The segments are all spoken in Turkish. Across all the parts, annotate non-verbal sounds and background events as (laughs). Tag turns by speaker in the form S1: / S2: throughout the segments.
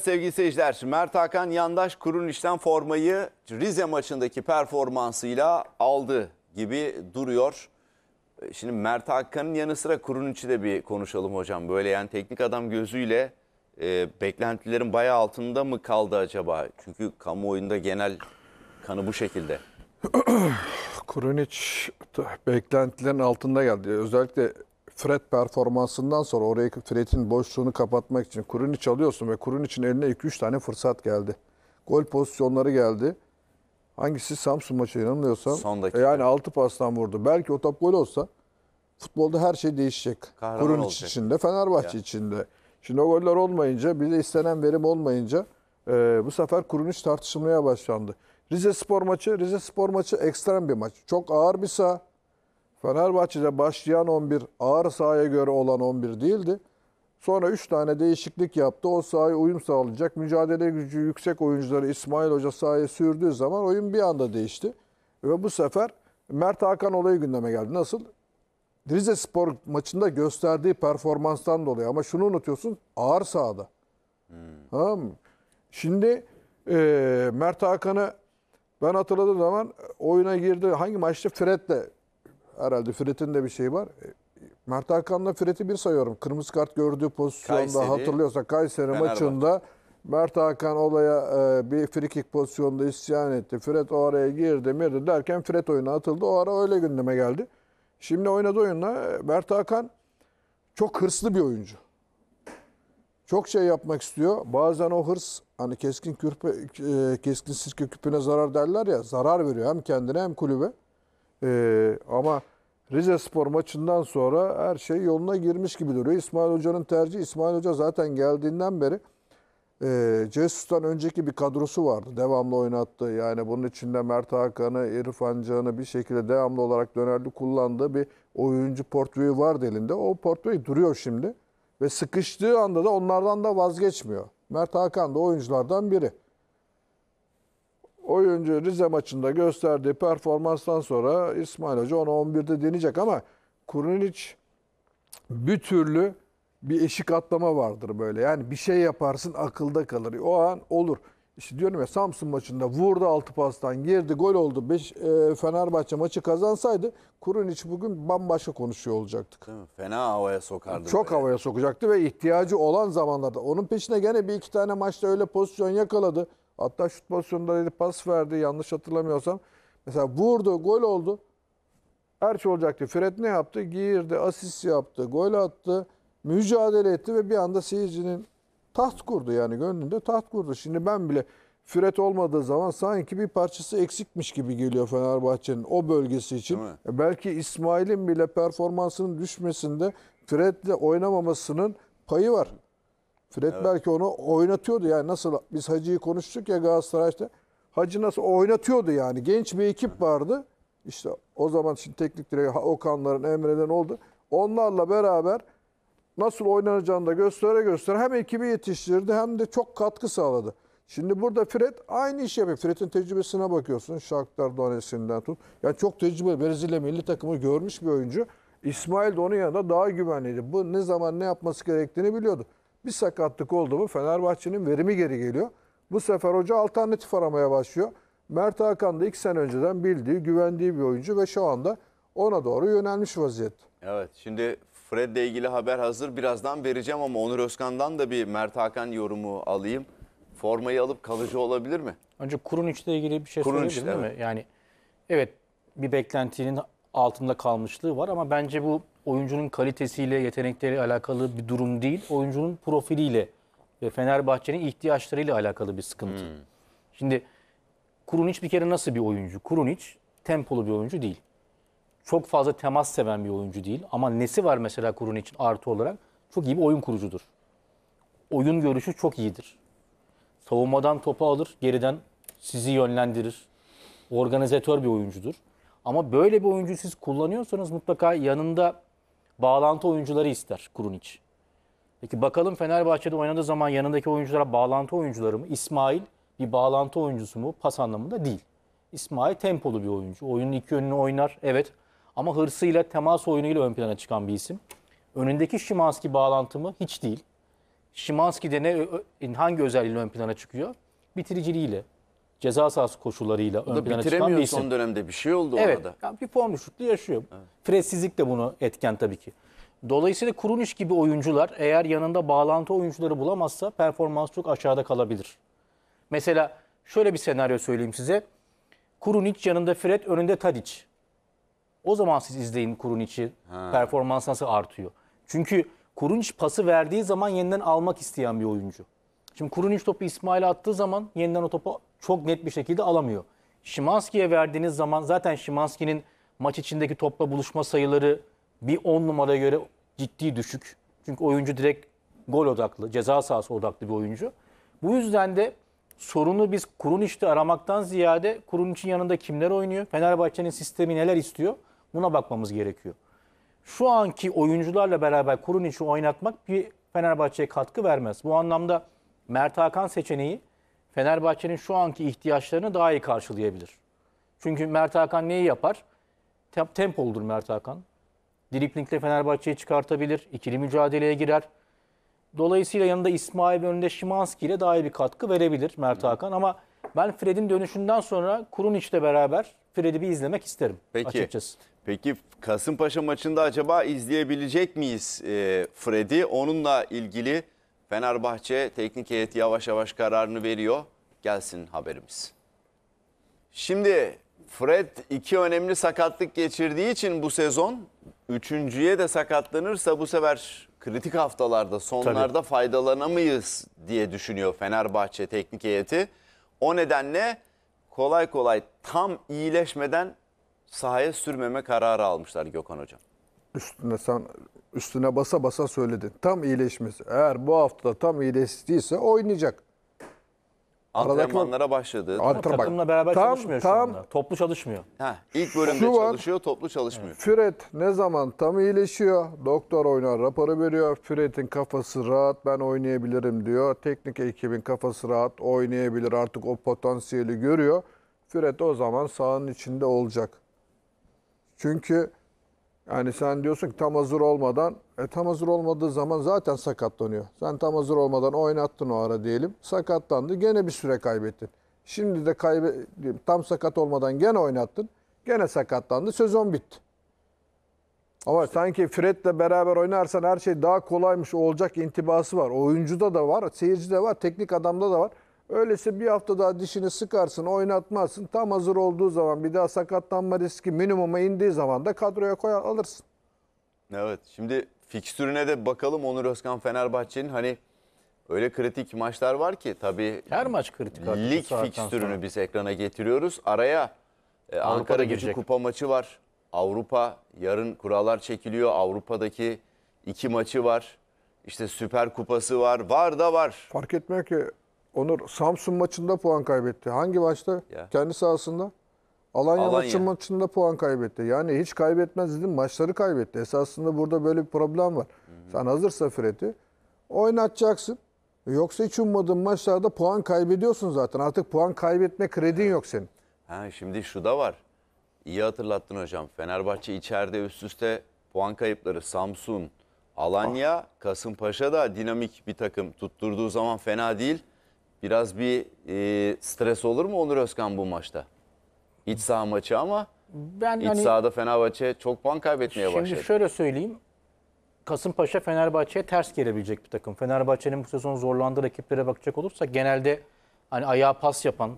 S1: Sevgili seyirciler, Mert Hakan Yandaş Kuruniş'ten formayı Rize maçındaki performansıyla aldı gibi duruyor. Ee, şimdi Mert Hakan'ın yanı sıra Kuruniş'i de bir konuşalım hocam. Böyle yani teknik adam gözüyle e, beklentilerin bayağı altında mı kaldı acaba? Çünkü kamuoyunda genel kanı bu şekilde.
S2: (clears throat) Kurunic beklentilerin altında geldi. Özellikle Fret performansından sonra oraya Fret'in boşluğunu kapatmak için kurun çalıyorsun ve kurun için eline 2-3 tane fırsat geldi. Gol pozisyonları geldi. Hangisi Samsun maçı yanılmıyorsam. Son dakika. E, yani 6 pastan vurdu. Belki o top gol olsa futbolda her şey değişecek. Kurun için de Fenerbahçe içinde. Şimdi o goller olmayınca bir de istenen verim olmayınca e, bu sefer Kurun Kurunic tartışılmaya başlandı. Rize Spor maçı, Rize Spor maçı ekstrem bir maç. Çok ağır bir saha. Fenerbahçe'de başlayan 11 ağır sahaya göre olan 11 değildi. Sonra 3 tane değişiklik yaptı. O sahaya uyum sağlayacak. Mücadele gücü yüksek oyuncuları İsmail Hoca sahaya sürdüğü zaman oyun bir anda değişti. Ve bu sefer Mert Hakan olayı gündeme geldi. Nasıl? Rize Spor maçında gösterdiği performanstan dolayı. Ama şunu unutuyorsun. Ağır sahada. Hmm. Tamam mı? Şimdi e, Mert Hakan'ı ben hatırladığım zaman oyuna girdi. Hangi maçta? Fred'le herhalde Fred'in de bir şeyi var. E, Mert Hakan'la Fred'i bir sayıyorum. Kırmızı kart gördüğü pozisyonda Kayseri, hatırlıyorsa Kayseri maçında Mert Hakan olaya e, bir frikik pozisyonda isyan etti. Fred o araya girdi, mirdi derken Fred oyuna atıldı. O ara öyle gündeme geldi. Şimdi oynadığı oyunla e, Mert Hakan çok hırslı bir oyuncu. Çok şey yapmak istiyor. Bazen o hırs hani keskin kürpe, e, keskin sirke küpüne zarar derler ya zarar veriyor hem kendine hem kulübe. E, ama Rize Spor maçından sonra her şey yoluna girmiş gibi duruyor. İsmail Hoca'nın tercihi İsmail Hoca zaten geldiğinden beri e, Cesus'tan önceki bir kadrosu vardı. Devamlı oynattı. Yani bunun içinde Mert Hakan'ı, İrfan Can'ı bir şekilde devamlı olarak dönerli kullandığı bir oyuncu portföyü vardı elinde. O portföy duruyor şimdi. Ve sıkıştığı anda da onlardan da vazgeçmiyor. Mert Hakan da oyunculardan biri oyuncu Rize maçında gösterdiği performanstan sonra İsmail Hoca onu 11'de deneyecek ama Kurunic bir türlü bir eşik atlama vardır böyle. Yani bir şey yaparsın akılda kalır. O an olur. İşte diyorum ya Samsun maçında vurdu altı pastan girdi gol oldu. Beş, e, Fenerbahçe maçı kazansaydı Kurunic bugün bambaşka konuşuyor olacaktık.
S1: Değil mi? Fena havaya sokardı. Çok
S2: böyle. havaya sokacaktı ve ihtiyacı olan zamanlarda. Onun peşine gene bir iki tane maçta öyle pozisyon yakaladı. Hatta şut pozisyonunda dedi pas verdi yanlış hatırlamıyorsam. Mesela vurdu, gol oldu. Erç olacaktı. Fred ne yaptı? Girdi, asist yaptı, gol attı, mücadele etti ve bir anda seyircinin taht kurdu yani gönlünde taht kurdu. Şimdi ben bile Fred olmadığı zaman sanki bir parçası eksikmiş gibi geliyor Fenerbahçe'nin o bölgesi için. E belki İsmail'in bile performansının düşmesinde Fred'le oynamamasının payı var. Fred evet. belki onu oynatıyordu. Yani nasıl biz Hacı'yı konuştuk ya Galatasaray'da. Hacı nasıl oynatıyordu yani. Genç bir ekip vardı. İşte o zaman şimdi teknik direktör Okanların, Emre'den oldu. Onlarla beraber nasıl oynanacağını da göstere göster hem ekibi yetiştirdi hem de çok katkı sağladı. Şimdi burada Fred aynı iş yapıyor. Fred'in tecrübesine bakıyorsun. Shakhtar Donetsk'inden tut. Yani çok tecrübeli. Brezilya milli takımı görmüş bir oyuncu. İsmail de onun yanında daha güvenliydi. Bu ne zaman ne yapması gerektiğini biliyordu. Bir sakatlık oldu mu Fenerbahçe'nin verimi geri geliyor. Bu sefer hoca alternatif aramaya başlıyor. Mert Hakan da iki sene önceden bildiği, güvendiği bir oyuncu ve şu anda ona doğru yönelmiş vaziyet.
S1: Evet şimdi Fred'le ilgili haber hazır. Birazdan vereceğim ama Onur Özkan'dan da bir Mert Hakan yorumu alayım. Formayı alıp kalıcı olabilir mi?
S3: Önce kurun ile ilgili bir şey Kurun söyleyebilir içle, mi? Yani evet bir beklentinin altında kalmışlığı var ama bence bu oyuncunun kalitesiyle, yetenekleri alakalı bir durum değil. Oyuncunun profiliyle ve Fenerbahçe'nin ihtiyaçlarıyla alakalı bir sıkıntı. Hmm. Şimdi Kurunic bir kere nasıl bir oyuncu? Kurunic tempolu bir oyuncu değil. Çok fazla temas seven bir oyuncu değil. Ama nesi var mesela Kurunic'in artı olarak? Çok iyi bir oyun kurucudur. Oyun görüşü çok iyidir. Savunmadan topu alır, geriden sizi yönlendirir. Organizatör bir oyuncudur. Ama böyle bir oyuncu siz kullanıyorsanız mutlaka yanında bağlantı oyuncuları ister Kurun Kurunic. Peki bakalım Fenerbahçe'de oynadığı zaman yanındaki oyunculara bağlantı oyuncuları mı? İsmail bir bağlantı oyuncusu mu? Pas anlamında değil. İsmail tempolu bir oyuncu. Oyunun iki yönünü oynar. Evet. Ama hırsıyla, temas oyunuyla ön plana çıkan bir isim. Önündeki Şimanski bağlantımı Hiç değil. de ne, hangi özelliğiyle ön plana çıkıyor? Bitiriciliğiyle, ceza sahası koşullarıyla ön plana çıkan bir bitiremiyor isim. son dönemde bir şey oldu Evet. ona da. bir puan düşüklüğü yaşıyor. Fredsizlik de bunu etken tabii ki. Dolayısıyla Kurunic gibi oyuncular eğer yanında bağlantı oyuncuları bulamazsa performans çok aşağıda kalabilir. Mesela şöyle bir senaryo söyleyeyim size. Kurunic yanında Fred, önünde Tadic. O zaman siz izleyin Kurunic'i. Performans nasıl artıyor? Çünkü Kurunic pası verdiği zaman yeniden almak isteyen bir oyuncu. Şimdi Kurunic topu İsmail'e attığı zaman yeniden o topu çok net bir şekilde alamıyor. Şimanski'ye verdiğiniz zaman zaten Şimanski'nin maç içindeki topla buluşma sayıları bir 10 numaraya göre ciddi düşük. Çünkü oyuncu direkt gol odaklı, ceza sahası odaklı bir oyuncu. Bu yüzden de sorunu biz Kurun işte aramaktan ziyade Kurun için yanında kimler oynuyor, Fenerbahçe'nin sistemi neler istiyor buna bakmamız gerekiyor. Şu anki oyuncularla beraber Kurun Kurunic'i oynatmak bir Fenerbahçe'ye katkı vermez. Bu anlamda Mert Hakan seçeneği Fenerbahçe'nin şu anki ihtiyaçlarını daha iyi karşılayabilir. Çünkü Mert Hakan neyi yapar? Tempoludur Mert Hakan. Driplingle Fenerbahçe'yi çıkartabilir. ikili mücadeleye girer. Dolayısıyla yanında İsmail ve önünde Şimanski ile daha iyi bir katkı verebilir Mert Hakan. Ama ben Fred'in dönüşünden sonra Kurun içle beraber Fred'i bir izlemek isterim
S1: Peki. açıkçası. Peki Kasımpaşa maçında acaba izleyebilecek miyiz e, Fred'i? Onunla ilgili Fenerbahçe teknik heyeti yavaş yavaş kararını veriyor. Gelsin haberimiz. Şimdi Fred iki önemli sakatlık geçirdiği için bu sezon üçüncüye de sakatlanırsa bu sefer kritik haftalarda sonlarda Tabii. faydalanamayız diye düşünüyor Fenerbahçe teknik heyeti. O nedenle kolay kolay tam iyileşmeden sahaya sürmeme kararı almışlar Gökhan Hocam.
S2: Üstüne sen üstüne basa basa söyledin. Tam iyileşmesi. Eğer bu hafta tam iyileştiyse oynayacak.
S1: Antrenmanlara başladı. Antrenman. Takımla beraber tam, çalışmıyor şu tam, anda. Toplu çalışmıyor. Heh, İlk bölümde şu çalışıyor, an, toplu çalışmıyor.
S2: Füret ne zaman tam iyileşiyor, doktor oynar, raporu veriyor. Füret'in kafası rahat, ben oynayabilirim diyor. Teknik ekibin kafası rahat, oynayabilir artık o potansiyeli görüyor. Füret o zaman sahanın içinde olacak. Çünkü yani sen diyorsun ki tam hazır olmadan, e, tam hazır olmadığı zaman zaten sakatlanıyor. Sen tam hazır olmadan oynattın o ara diyelim. Sakatlandı, gene bir süre kaybettin. Şimdi de kaybe, tam sakat olmadan gene oynattın. Gene sakatlandı, sezon bitti. Ama işte. sanki Fred'le beraber oynarsan her şey daha kolaymış olacak intibası var. Oyuncuda da var, seyircide var, teknik adamda da var. Öyleyse bir hafta daha dişini sıkarsın, oynatmazsın. Tam hazır olduğu zaman bir daha sakatlanma riski minimuma indiği zaman da kadroya koyar alırsın.
S1: Evet şimdi fikstürüne de bakalım Onur Özkan Fenerbahçe'nin hani öyle kritik maçlar var ki tabii. Her maç kritik. artık Lig fikstürünü sonra. biz ekrana getiriyoruz. Araya e, Ankara gücü kupa maçı var. Avrupa yarın kurallar çekiliyor. Avrupa'daki iki maçı var. İşte Süper Kupası var. Var da var.
S2: Fark etmiyor ki Onur Samsun maçında puan kaybetti. Hangi maçta? Ya. Kendi sahasında. Alanya, Alanya. Maçı maçında puan kaybetti. Yani hiç kaybetmez dedim maçları kaybetti. Esasında burada böyle bir problem var. Hı hı. Sen hazırsa Fred'i oynatacaksın. Yoksa hiç ummadığın maçlarda puan kaybediyorsun zaten. Artık puan kaybetme kredin yok senin.
S1: Ha, şimdi şu da var. İyi hatırlattın hocam. Fenerbahçe içeride üst üste puan kayıpları. Samsun, Alanya, ah. Kasımpaşa da dinamik bir takım. Tutturduğu zaman fena değil. Biraz bir e, stres olur mu Onur Özkan bu maçta? İç saha maçı ama
S3: ben iç hani, sahada
S1: Fenerbahçe çok puan kaybetmeye şimdi başladı. Şimdi
S3: şöyle söyleyeyim. Kasımpaşa Fenerbahçe'ye ters gelebilecek bir takım. Fenerbahçe'nin bu sezon zorlandığı rakiplere bakacak olursa genelde hani ayağa pas yapan,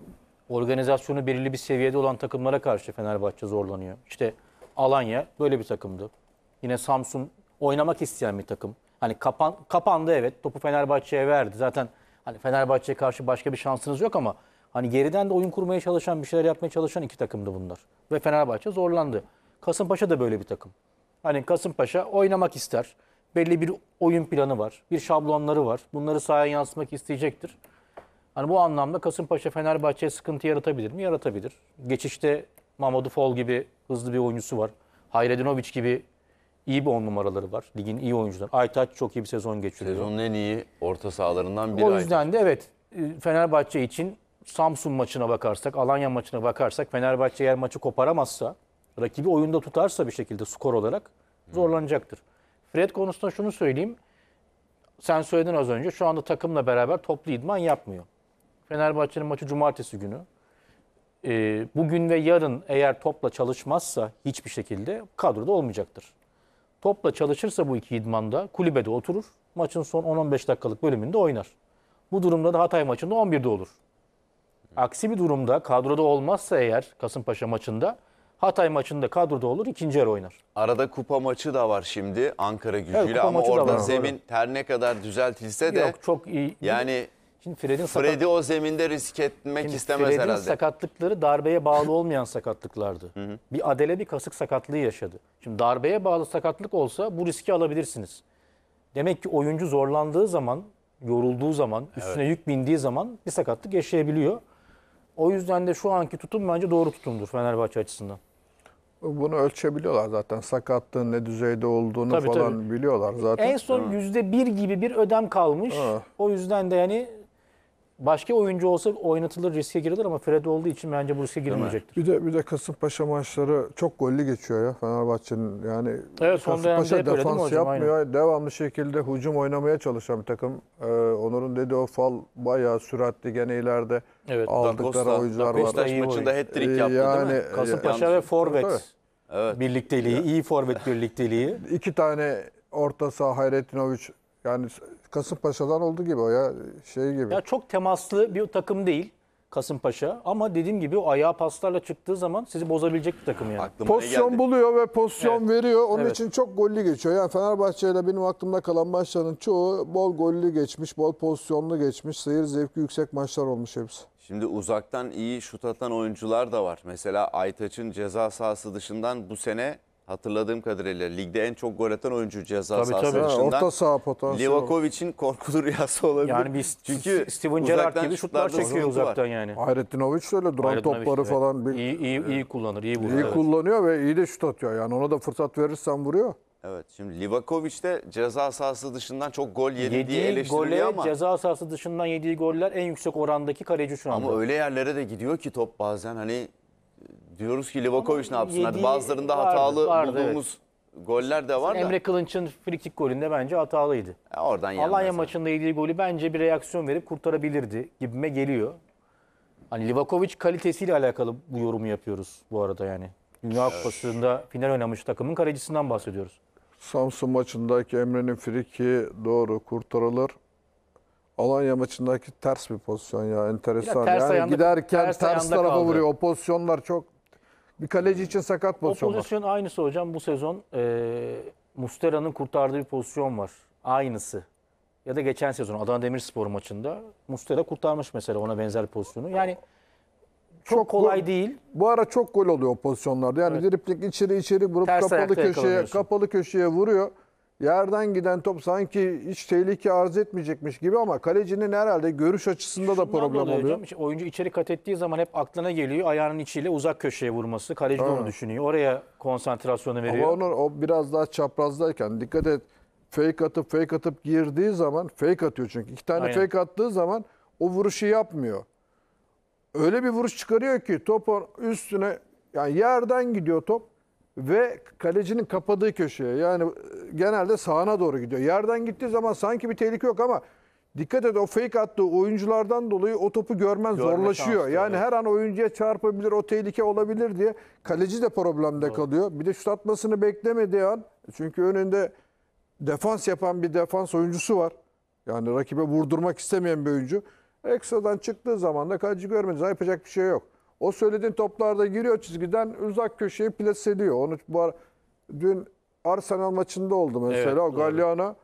S3: organizasyonu belirli bir seviyede olan takımlara karşı Fenerbahçe zorlanıyor. İşte Alanya böyle bir takımdı. Yine Samsun oynamak isteyen bir takım. Hani kapan, kapandı evet. Topu Fenerbahçe'ye verdi. Zaten Hani Fenerbahçe'ye karşı başka bir şansınız yok ama hani geriden de oyun kurmaya çalışan, bir şeyler yapmaya çalışan iki takımdı bunlar. Ve Fenerbahçe zorlandı. Kasımpaşa da böyle bir takım. Hani Kasımpaşa oynamak ister. Belli bir oyun planı var. Bir şablonları var. Bunları sahaya yansıtmak isteyecektir. Hani bu anlamda Kasımpaşa Fenerbahçe'ye sıkıntı yaratabilir mi? Yaratabilir. Geçişte Mamadou Fol gibi hızlı bir oyuncusu var. Hayredinovic gibi iyi bir on numaraları var. Ligin iyi oyuncuları. Aytaç çok iyi bir sezon geçiriyor. Sezonun en iyi orta sahalarından biri O yüzden Aytaç. de evet e, Fenerbahçe için Samsun maçına bakarsak, Alanya maçına bakarsak Fenerbahçe eğer maçı koparamazsa, rakibi oyunda tutarsa bir şekilde skor olarak zorlanacaktır. Fred konusunda şunu söyleyeyim. Sen söyledin az önce şu anda takımla beraber toplu idman yapmıyor. Fenerbahçe'nin maçı cumartesi günü. E, bugün ve yarın eğer topla çalışmazsa hiçbir şekilde kadroda olmayacaktır. Topla çalışırsa bu iki idmanda kulübede oturur. Maçın son 10-15 dakikalık bölümünde oynar. Bu durumda da Hatay maçında 11'de olur. Aksi bir durumda kadroda olmazsa eğer Kasımpaşa maçında Hatay maçında kadroda olur ikinci yarı oynar.
S1: Arada kupa maçı da var şimdi Ankara gücüyle evet, ama orada zemin her ne kadar düzeltilse de Yok, çok
S3: iyi. yani
S1: Şimdi Fred'in sakat... Fred'i o zeminde risk etmek Şimdi istemez Fred'in herhalde.
S3: sakatlıkları darbeye bağlı olmayan sakatlıklardı. Hı hı. Bir adele bir kasık sakatlığı yaşadı. Şimdi darbeye bağlı sakatlık olsa bu riski alabilirsiniz. Demek ki oyuncu zorlandığı zaman, yorulduğu zaman, üstüne evet. yük bindiği zaman bir sakatlık yaşayabiliyor. O yüzden de şu anki tutum bence doğru tutumdur Fenerbahçe açısından.
S2: Bunu ölçebiliyorlar zaten. Sakatlığın ne düzeyde olduğunu tabii, falan tabii. biliyorlar zaten. En son
S3: yüzde bir gibi bir ödem kalmış. Ha. O yüzden de yani Başka oyuncu olsa oynatılır, riske girilir ama Fred olduğu için bence bu riske girilmeyecektir.
S2: Bir de bir de Kasımpaşa maçları çok gollü geçiyor ya Fenerbahçe'nin. Yani evet, son Kasımpaşa defans hocam, yapmıyor. Aynen. Devamlı şekilde hücum oynamaya çalışan bir takım. Ee, Onur'un dediği o fal bayağı süratli gene ileride evet, aldıkları Dagosta, oyuncular Dagosta var. Beşiktaş maçında hat-trick yaptı yani, değil mi? Kasımpaşa yani, ve forvet evet. birlikteliği, iyi forvet birlikteliği. İki tane orta saha Hayretinovic yani Kasımpaşa'dan oldu gibi o ya şey gibi. Ya çok temaslı
S3: bir takım değil Kasımpaşa ama dediğim gibi o ayağa paslarla çıktığı zaman sizi bozabilecek bir takım yani. Aklıma Pozisyon geldi?
S2: buluyor ve pozisyon Evet. veriyor. Onun Evet. için çok gollü geçiyor. Yani Fenerbahçe ile benim aklımda kalan maçların çoğu bol gollü geçmiş, bol pozisyonlu geçmiş, seyir zevki yüksek maçlar olmuş hepsi.
S1: Şimdi uzaktan iyi şut atan oyuncular da var. Mesela Aytaç'ın ceza sahası dışından bu sene hatırladığım kadarıyla ligde en çok gol atan oyuncu ceza tabii, sahası
S2: tabii. dışından. Orta saha potansiyeli. Livakovic'in korkulu rüyası olabilir. Yani biz (laughs) Çünkü Steven Gerrard gibi şutlar çekiyor uzaktan yani. Hayretdinovic de duran topları evet.
S3: falan. Bir, iyi, iyi, iyi kullanır, iyi vuruyor. İyi evet.
S2: kullanıyor ve iyi de şut atıyor. Yani ona da fırsat verirsen vuruyor.
S3: Evet şimdi Livakovic de
S1: ceza sahası dışından çok gol yedi yediği diye eleştiriliyor gole, ama. ceza
S3: sahası dışından yediği goller en yüksek orandaki kaleci şu anda. Ama öyle
S1: yerlere de gidiyor ki top bazen hani Diyoruz ki Livakovic ne yapsın? Hadi hani bazılarında vardı, hatalı vardı, bulduğumuz goller de var Emre
S3: Kılınç'ın frikik golünde bence hatalıydı. Ya e, oradan yenmez. Alanya maçında yediği golü bence bir reaksiyon verip kurtarabilirdi gibime geliyor. Hani Livakovic kalitesiyle alakalı bu yorumu yapıyoruz bu arada yani. Dünya Kupası'nda final oynamış takımın kalecisinden bahsediyoruz.
S2: Samsun maçındaki Emre'nin friki doğru kurtarılır. Alanya maçındaki ters bir pozisyon ya enteresan. Biraz ters yani ayağında, giderken ters, ters tarafa kaldı. vuruyor. O pozisyonlar çok bir kaleci için sakat pozisyon O var. pozisyon
S3: aynısı hocam bu sezon e, Mustera'nın kurtardığı bir pozisyon var. Aynısı. Ya da geçen sezon Adana Demirspor maçında Mustera kurtarmış
S2: mesela ona benzer pozisyonu. Yani çok, Çok kolay gol- değil. Bu ara çok gol oluyor o pozisyonlarda. Yani dripling içeri içeri vurup Ters kapalı köşeye kapalı köşeye vuruyor. Yerden giden top sanki hiç tehlike arz etmeyecekmiş gibi ama kalecinin herhalde görüş açısında da problem oluyor. oluyor.
S3: oyuncu içeri kat ettiği zaman hep aklına geliyor ayağının içiyle uzak köşeye vurması. Kaleci onu düşünüyor. Oraya konsantrasyonu veriyor. Ama
S2: onun o biraz daha çaprazdayken dikkat et. Fake atıp fake atıp girdiği zaman fake atıyor çünkü. iki tane Aynen. fake attığı zaman o vuruşu yapmıyor. Öyle bir vuruş çıkarıyor ki topun üstüne yani yerden gidiyor top ve kalecinin kapadığı köşeye yani e, genelde sağına doğru gidiyor. Yerden gittiği zaman sanki bir tehlike yok ama dikkat et o fake attığı oyunculardan dolayı o topu görmen Görme zorlaşıyor. şansı, Yani evet. her an oyuncuya çarpabilir, o tehlike olabilir diye kaleci de problemde kalıyor. Bir de şut atmasını beklemediği an çünkü önünde defans yapan bir defans oyuncusu var. Yani rakibe vurdurmak istemeyen bir oyuncu. Ekstradan çıktığı zaman da kaleci görmedi. Yapacak bir şey yok. O söylediğin toplarda giriyor çizgiden uzak köşeye plas ediyor. Onu bu ara, dün Arsenal maçında oldu mesela. Evet, Galliano